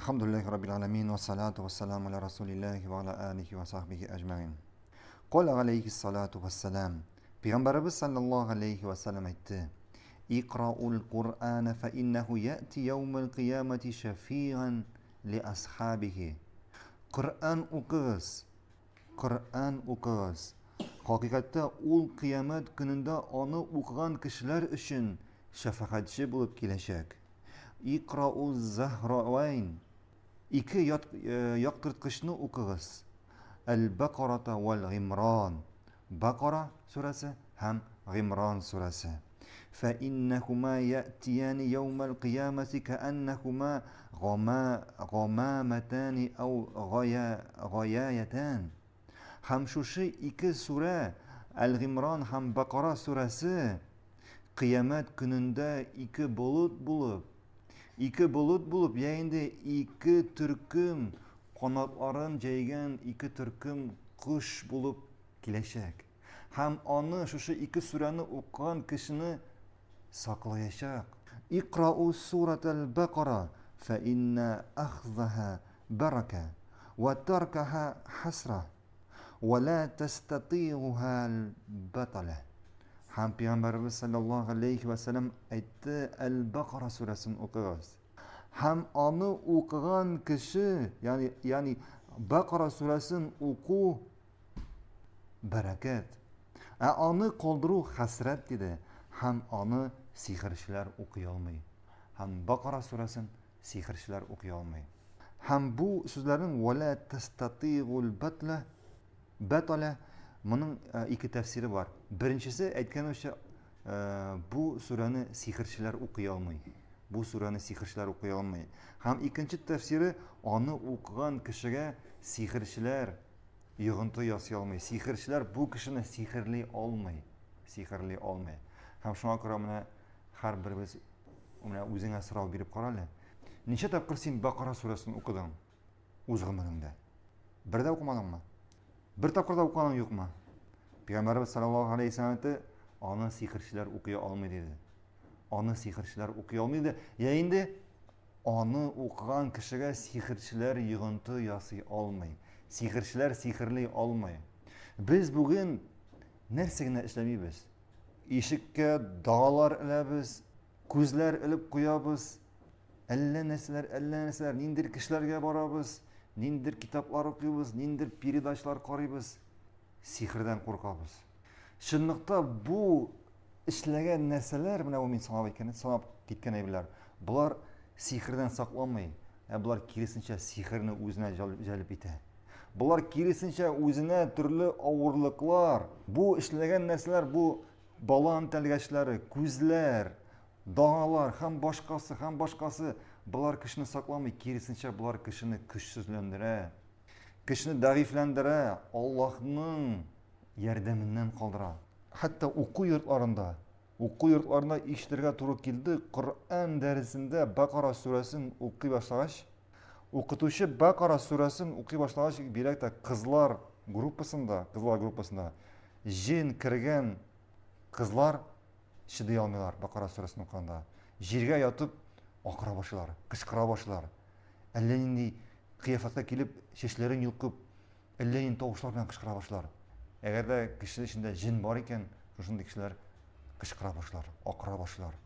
الحمد لله رب العالمين والصلاة والسلام على رسول الله وعلى آله وصحبه أجمعين قال عليه الصلاة والسلام پیغمبر صلى الله عليه وسلم اقرأوا القرآن فإنه يأتي يوم القيامة شفيعا لأصحابه قرآن اقرس قرآن اقرس حقیقتا اول قیامت کنند آن اقران کشلر اشن شفاقتش بلوب کلشک اقرأوا الزهرائين 2.40-ны укыгыз. Аль-Бакара та валь-Имран. Бакара сурасы һәм Имран сурасы. Фа иннахума ятияни йаумль-кыяма кааннахума гъамаматан ау гъаягъатан. Хәм шуши ике сура, аль-Имран һәм Бакара сурасы, кыямат көнндә ике булут булып Икі бұлыт болып яйынды икі түркім қонатларын жайған икі түркім құш болып келешек. Һәм аны шушы ике сүрәні оқыған кешіні саклаячак. Иқрау суратал бәқара фа инна ахзаха барака ва таркаха хасра ва ла тастатиуха ham payg'ambarimiz sollallohu alayhi vasallam aytdi al baqara surasini o'qig'iz ham uni o'qigan kishi ya'ni ya'ni baqara surasini o'quv barakat aoni qoldiruv hasrat dedi ham uni sehrchilar o'qiyolmay ham baqara surasini sehrchilar o'qiyolmay ham bu so'zlarni vala tastatig'ul batla batala мұның екі тәпсірі бар біріншісі айтқанымша ә, бұл сураны сиқыршылар оқи алмай бұл сураны сиқыршылар оқи алмай һәм екінші тәфсире аны оқыған кішіге сиқыршылар йоғынты ясай алмай сиқыршылар бұл кішіні сиқырлай алмай сиқырлай алмай һәм шуңа күрә менә һәрберебез менә үзеңә сорау биреп кара әле ничә тапкыр син бақара сурасын оқыдың үз гомереңдә бер Бер тапкырда оқыған жоқ ма? Пайғамбарымыз саллаллаһу алейхи ва "Аны сиқыршылар оқи алмай деді. Аны сиқыршылар оқи алмайды. Я енді аны оқыған кісіге сиқыршылар жиынты жасай алмай. Сиқыршылар сиқырлы алмай. Біз бүгін нәрсегіне ішлемейміз? Ишеккә дағалар ілебіз, күзләр іліп куябыз Әллә нәрселер, әлле нәрселер, ниндер Нендер кітаптар оқимыз нендер передачалар қараймыз сиқырдан қорқамыз шындықта бұл ішләген нәрселер мына мен санап айтқан санап кеткен әйберлер бұлар сиқырдан сақланмай ә бұлар керісінше сиқырны өзіне жәліп ете бұлар керісінше өзіне түрлі ауырлықлар бұл ішләген нәрселер бұл балан тәлгәшләре көзлер далар һәм башқасы һәм башкасы бұлар кішіні сақламай керісінше бұлар кішіні күшсізлендірә кішіні дағифләндірә аллаһның ярдәменнән қалдыра хәтта оқу йортларында оқу йортларында ишетергә туры келді, құран дәресендә бақара сүрәсен оқи башлагач оқытушы бақара сүрәсен оқи башлагач бигрәк кызлар группасында кызлар группасында жен кергән кызлар шыдай алмайлар бақара сүресін оқығанда жерге аятып ақыра башлар қышқыра башлар әллә нинди келіп шешелерін жұлқып әллә нинди тавышлар белән кычкыра башлар әгәр дә ішінде эчендә бар екен, осындай кісілер кычкыра башлар акыра башлар